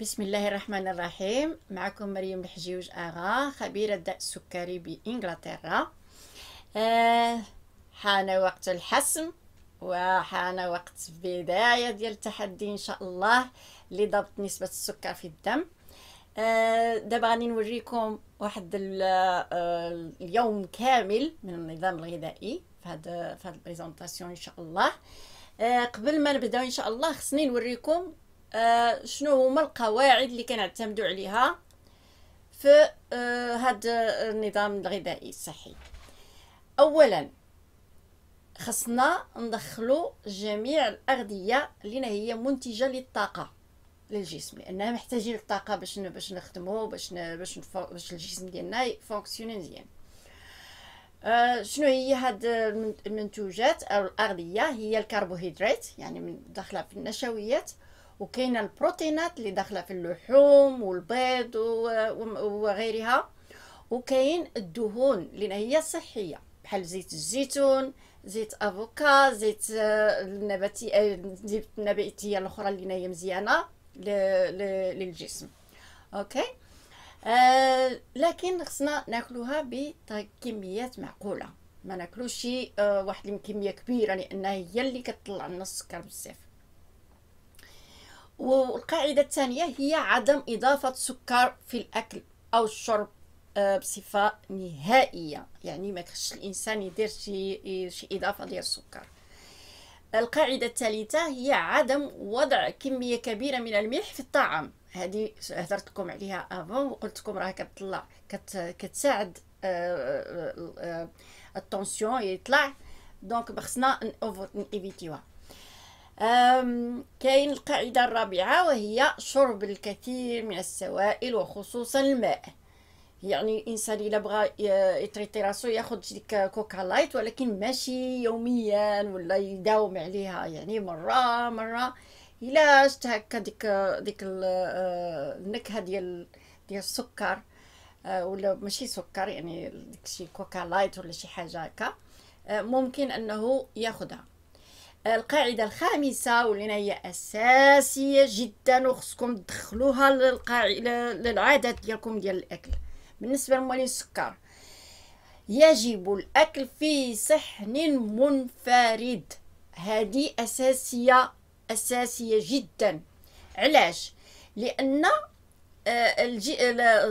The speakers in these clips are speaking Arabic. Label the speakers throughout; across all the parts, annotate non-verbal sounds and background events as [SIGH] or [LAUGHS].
Speaker 1: بسم الله الرحمن الرحيم معكم مريم الحجيوج اغا خبيره داء السكري بانجلترا آه حان وقت الحسم وحان وقت بدايه ديال التحدي ان شاء الله لضبط نسبه السكر في الدم آه دابا غادي نوريكم واحد اليوم كامل من النظام الغذائي في هذا في هذه البريزونطاسيون ان شاء الله قبل ما نبداو ان شاء الله خصني نوريكم آه شنو هما القواعد اللي كنعتمدوا عليها في آه،, آه النظام الغذائي الصحي اولا خصنا ندخلو جميع الاغذيه اللي هي منتجه للطاقه للجسم لانها محتاجين الطاقه باش باش نخدمو باش باش باش الجسم ديالنا يفونكسيون مزيان آه شنو هي هاد المنتوجات او الاغذيه هي الكربوهيدرات يعني من داخله في النشويات وكاين البروتينات اللي داخله في اللحوم والبيض وغيرها وكاين الدهون اللي هي صحيه بحال زيت الزيتون زيت افوكا زيت آه، النباتي آه، زيت النباتيه الاخرى اللي هي مزيانه للجسم اوكي آه لكن خصنا ناكلوها بكميات معقوله ما ناكلوش آه واحد الكميه كبيره لان هي اللي كطلع لنا السكر بزاف والقاعدة الثانية هي عدم إضافة سكر في الأكل أو الشرب آه، بصفة نهائية يعني ما كش الإنسان يدير شي, شي إضافة ديال السكر القاعدة الثالثة هي عدم وضع كمية كبيرة من الملح في الطعام هذه هضرتكم لكم عليها افون وقلت لكم راه كتطلع كت كتساعد آه، آه، التونسيون يطلع دونك خصنا نيفيتيوها كاين القاعدة الرابعة وهي شرب الكثير من السوائل وخصوصا الماء يعني الانسان الا بغى يتريطي راسو ياخذ ديك كوكا لايت ولكن ماشي يوميا ولا يداوم عليها يعني مره مره الا شت هكا ديك ديك آه، النكهه ديال ديال السكر آه، ولا ماشي سكر يعني ديك شي كوكا لايت ولا شي حاجه هكا آه، ممكن انه ياخذها القاعدة الخامسة واللي هي أساسية جدا وخصكم تدخلوها للقاعدة للعادات ديالكم ديال الأكل بالنسبة لموالي السكر يجب الأكل في صحن منفرد هذه أساسية أساسية جدا علاش لأن آه،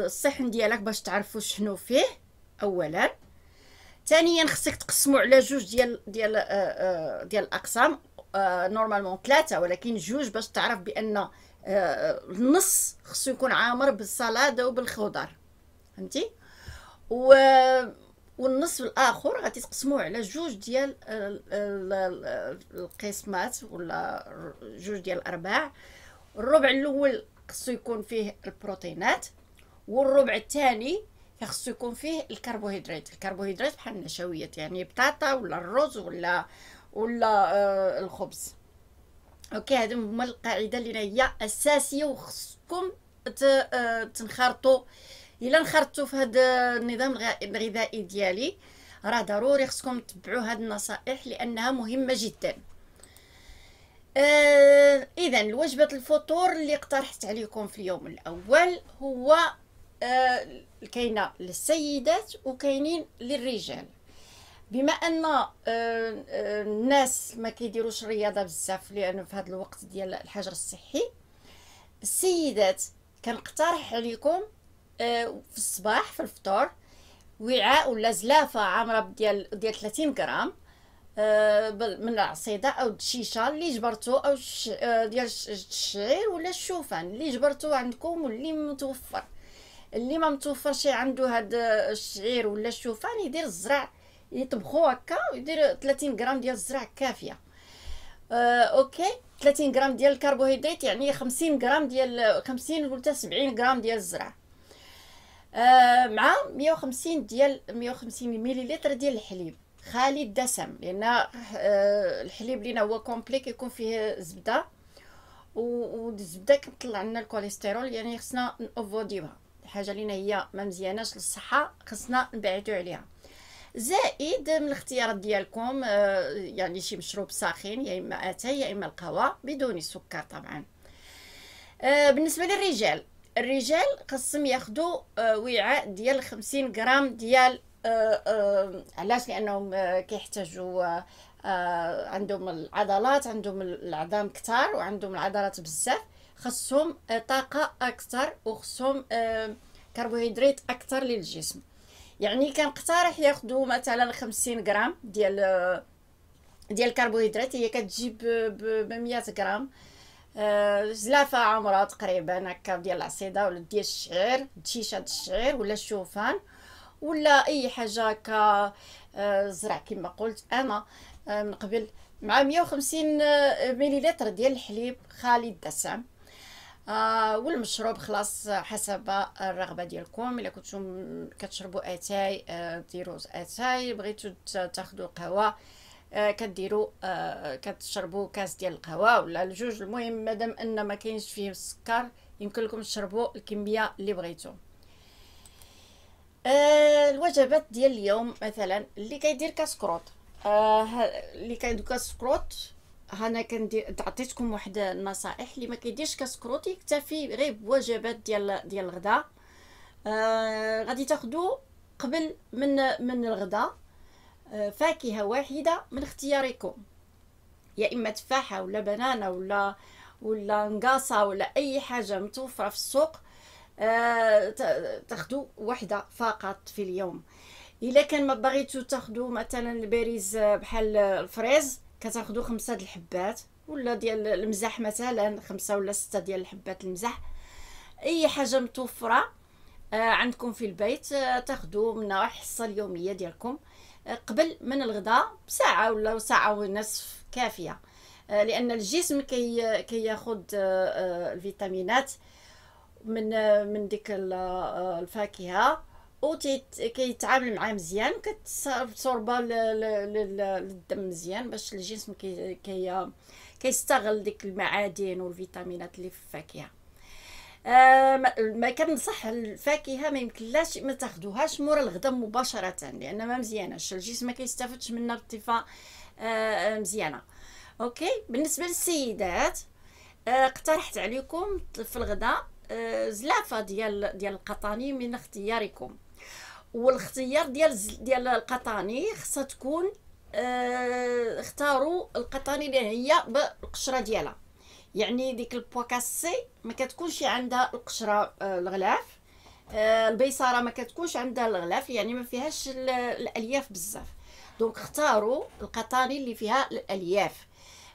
Speaker 1: الصحن ديالك باش تعرفوا شنو فيه أولا ثانيا خصك تقسمو على جوج ديال ديال آه، آه، ديال الاقسام نورمالمون آه، ثلاثه ولكن جوج باش تعرف بان النص خصو يكون عامر بالسلطه وبالخضر فهمتي و والنصف الاخر غادي تقسموه على جوج ديال القسمات ولا جوج ديال الارباع الربع الاول خصو يكون فيه البروتينات والربع الثاني خصو يكون فيه الكربوهيدرات الكربوهيدرات بحال النشويات يعني بطاطا ولا الرز ولا ولا آه الخبز اوكي هذه هما القاعده اللي هي اساسيه وخصكم آه، تنخرطوا الا انخرطتوا في هذا النظام الغذائي ديالي راه ضروري خصكم تبعوا هاد النصائح لانها مهمه جدا آه اذا وجبه الفطور اللي اقترحت عليكم في اليوم الاول هو آه كاينه للسيدات وكاينين للرجال بما ان آه، آه، الناس ما كيديروش الرياضه بزاف لانه في هذا الوقت ديال الحجر الصحي السيدات كنقترح عليكم آه، في الصباح في الفطور وعاء ولا زلافه عامره ديال ديال 30 غرام من العصيده او الشيشه اللي جبرتو او ديال الشعير ولا الشوفان اللي جبرتو عندكم واللي متوفر اللي ما متوفرش عنده هاد الشعير ولا الشوفان يدير الزرع يطبخو هكا يدير 30 غرام ديال الزرع كافيه آه اوكي 30 غرام ديال الكربوهيدرات يعني 50 غرام ديال 50 ولا 70 غرام ديال الزرع آه مع 150 ديال 150 مليلتر ديال الحليب خالي الدسم لان آه الحليب لينا هو كومبلي كيكون فيه زبده والزبده كتطلع لنا الكوليسترول يعني خصنا نوفوديوها حاجه لينا هي ما مزياناش للصحه خصنا نبعدو عليها زائد من الاختيارات ديالكم آه، يعني شي مشروب ساخن يا اما اتاي يا اما القهوه بدون سكر طبعا آه، بالنسبه للرجال الرجال خصهم ياخذوا آه، وعاء ديال 50 غرام ديال علاش لانهم كيحتاجوا عندهم العضلات عندهم العظام كتار وعندهم العضلات بزاف خصهم آه، طاقه اكثر وخصهم آه، كربوهيدرات اكثر للجسم يعني كنقترح ياخذوا مثلا 50 غرام ديال آه، ديال الكربوهيدرات هي كتجيب ب 100 غرام زلافه عمرها تقريبا هكا ديال العصيده ولا ديال الشعير تشيشه الشعير ولا الشوفان ولا اي حاجه هكا زرع كما قلت انا من قبل مع 150 مليلتر ديال الحليب خالي الدسم آه والمشروب خلاص حسب الرغبه ديالكم الا كنتو كتشربوا اتاي آه ديروا اتاي بغيتو تاخذوا قهوه آه، كديروا آه، كتشربوا كاس ديال القهوه ولا الجوج المهم مادام ان ما كاينش فيه السكر يمكن لكم تشربوا الكميه اللي بغيتو آه، الوجبات ديال اليوم مثلا اللي كيدير كسكروت آه اللي كيدير كسكروت انا كندير عطيتكم واحد النصائح اللي ما كيديرش كسكروتي يكتفي غير بوجبات ديال ديال الغداء آه غادي تاخذوا قبل من من الغداء آه، فاكهه واحده من اختياركم يا اما تفاحه ولا بنانه ولا ولا نقاصه ولا اي حاجه متوفره في السوق آه تاخذوا وحده فقط في اليوم الا كان ما بغيتو تاخذوا مثلا البريز بحال الفريز كتاخذوا خمسة د الحبات ولا ديال المزح مثلا خمسة ولا ستة ديال الحبات المزح اي حاجه متوفره آه عندكم في البيت آه تاخذوا منها الحصه اليوميه ديالكم آه قبل من الغداء بساعه ولا ساعه ونصف كافيه آه لان الجسم كي كياخذ آه،, آه الفيتامينات من آه من ديك آه، الفاكهه وكيتعامل معاه مزيان وكتصرف شوربه للدم مزيان باش الجسم كي كي كيستغل ديك المعادن والفيتامينات اللي في الفاكهه آه، ما كنصح الفاكهه ما يمكنلاش ما تاخذوهاش مورا الغدا مباشره لان ما مزياناش الجسم ما كيستافدش منها بطريقه آه، مزيانه اوكي بالنسبه للسيدات آه، اقترحت عليكم في الغداء زلافه ديال ديال القطاني من اختياركم والاختيار ديال ديال القطاني خصها تكون اه اختاروا القطاني اللي هي بالقشره ديالها يعني ديك البواكاسي ما كتكونش عندها القشره اه الغلاف اه البيصاره ما كتكونش عندها الغلاف يعني ما فيهاش الالياف بزاف دونك اختاروا القطاني اللي فيها الالياف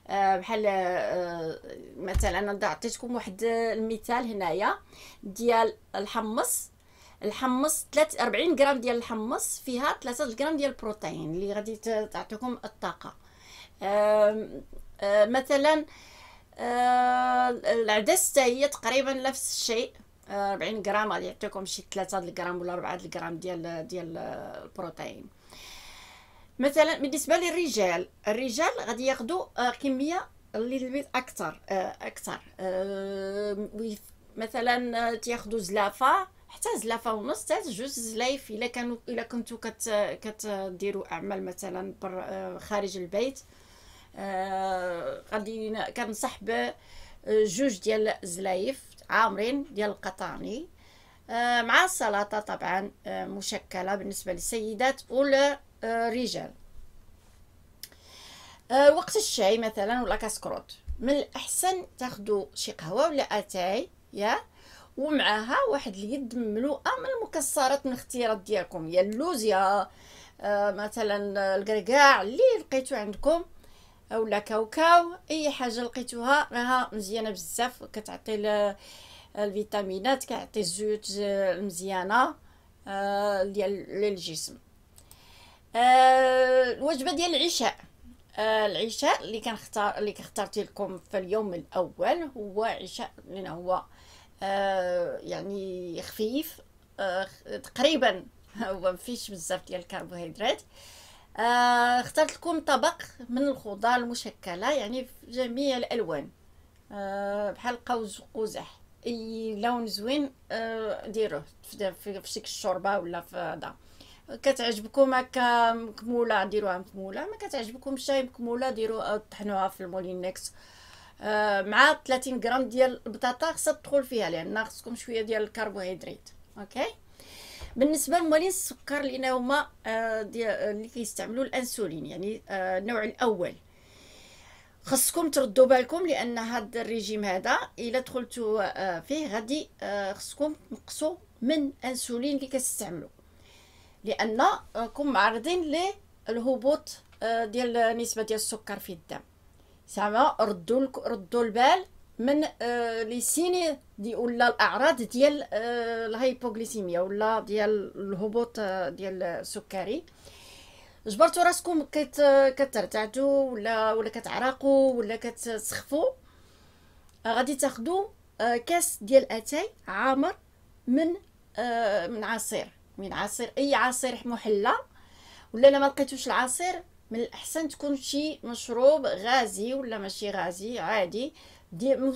Speaker 1: آه، بحال آه، مثلا انا عطيتكم واحد آه، المثال هنايا ديال الحمص الحمص 3 40 غرام ديال الحمص فيها 3 غرام ديال البروتين اللي غادي تعطيكم الطاقه آه آه مثلا آه العدس حتى هي تقريبا نفس الشيء 40 آه، غرام غادي يعطيكم شي 3 غرام ولا 4 غرام ديال ديال البروتين مثلا بالنسبه للرجال الرجال غادي ياخذوا آه، كميه اللي اكثر آه، اكثر مثلا تاخذوا زلافه حتى زلافه ونص حتى جوج زلايف الا كانوا الا كنتو كت كتديروا اعمال مثلا بر آه، خارج البيت آه غادي كنصح ب آه، جوج ديال زلايف عامرين ديال القطاني آه، مع السلطه طبعا مشكله بالنسبه للسيدات والرجال آه وقت الشاي مثلا ولا كاسكروت من الاحسن تاخذوا شي قهوه ولا اتاي يا ومعها واحد اليد مملوءه من المكسرات من الاختيارات ديالكم يا اللوز يا آه، مثلا الكركاع اللي لقيتو عندكم اولا كاوكاو اي حاجه لقيتوها راها مزيانه بزاف كتعطي الفيتامينات كتعطي الزيوت المزيانه آه، ديال للجسم آه، الوجبه ديال العشاء العشاء اللي كنختار اللي اخترت لكم في اليوم الاول هو عشاء لان هو آه، يعني خفيف آه، تقريبا [LAUGHS] هو ما فيش بزاف ديال الكربوهيدرات آه، اخترت لكم طبق من الخضار المشكله يعني في جميع الالوان بحال قوس قزح اي لون زوين ديروه في شيك الشوربه ولا في هذا كتعجبكم هكا مكموله ديروها مكموله ما كتعجبكمش مكموله ديروها طحنوها في المولينكس آه، مع 30 غرام ديال البطاطا خصها تدخل فيها لان خصكم شويه ديال الكربوهيدرات اوكي بالنسبه لموالين السكر لان هما آه، اللي كيستعملوا الانسولين يعني آه، النوع الاول خصكم تردوا بالكم لان هذا الريجيم هذا الا دخلتوا فيه غادي خصكم تنقصوا من انسولين اللي كتستعملوا لانكم معرضين للهبوط ديال نسبه ديال السكر في الدم زعما ردوا ردوا البال من آه، لي سيني دي ولا الاعراض ديال آه، الهايبوغليسيميا ولا ديال الهبوط آه، ديال السكري جبرتوا راسكم كت كترتعدوا ولا ولا كتعرقوا ولا كتسخفوا غادي تاخذوا كاس ديال اتاي عامر من من عصير من عصير اي عصير محلى ولا لا ما لقيتوش العصير من الاحسن تكون شي مشروب غازي ولا ماشي غازي عادي ديال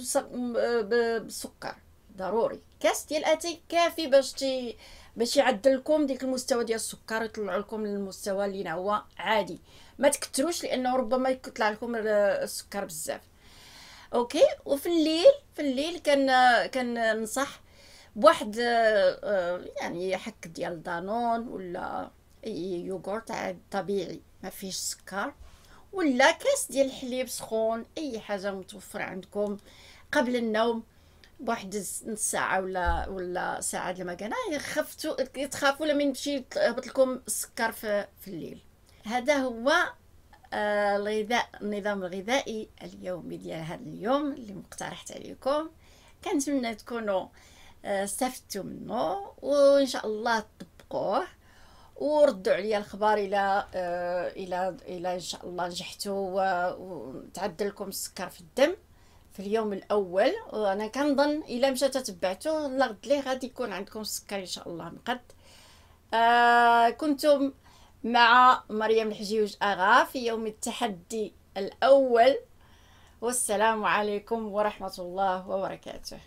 Speaker 1: بالسكر ضروري كاس ديال اتاي كافي باش تي باش يعدل لكم ديك المستوى ديال السكر يطلع لكم للمستوى اللي هو عادي ما تكتروش لانه ربما يطلع لكم السكر بزاف اوكي وفي الليل في الليل كان كننصح بواحد آه، يعني حك ديال دانون ولا يوغورت طبيعي ما فيهش سكر ولا كاس ديال الحليب سخون اي حاجه متوفره عندكم قبل النوم بواحد نص ساعه ولا ولا ساعه لما كان خفتوا تخافوا لما يمشي يهبط لكم السكر في, في الليل هذا هو آه الغذاء النظام الغذائي اليومي ديال هذا اليوم اللي مقترحت عليكم كنتمنى تكونوا آه، استفدتوا منه وان شاء الله تطبقوه وردوا عليا الخبر الى آه، الى الى ان شاء الله نجحتوا وتعدل لكم السكر في الدم في اليوم الاول وانا كنظن الا مشات تبعتوه الغد ليه غادي يكون عندكم السكر ان شاء الله مقد آه كنتم مع مريم الحجيوج اغا في يوم التحدي الاول والسلام عليكم ورحمه الله وبركاته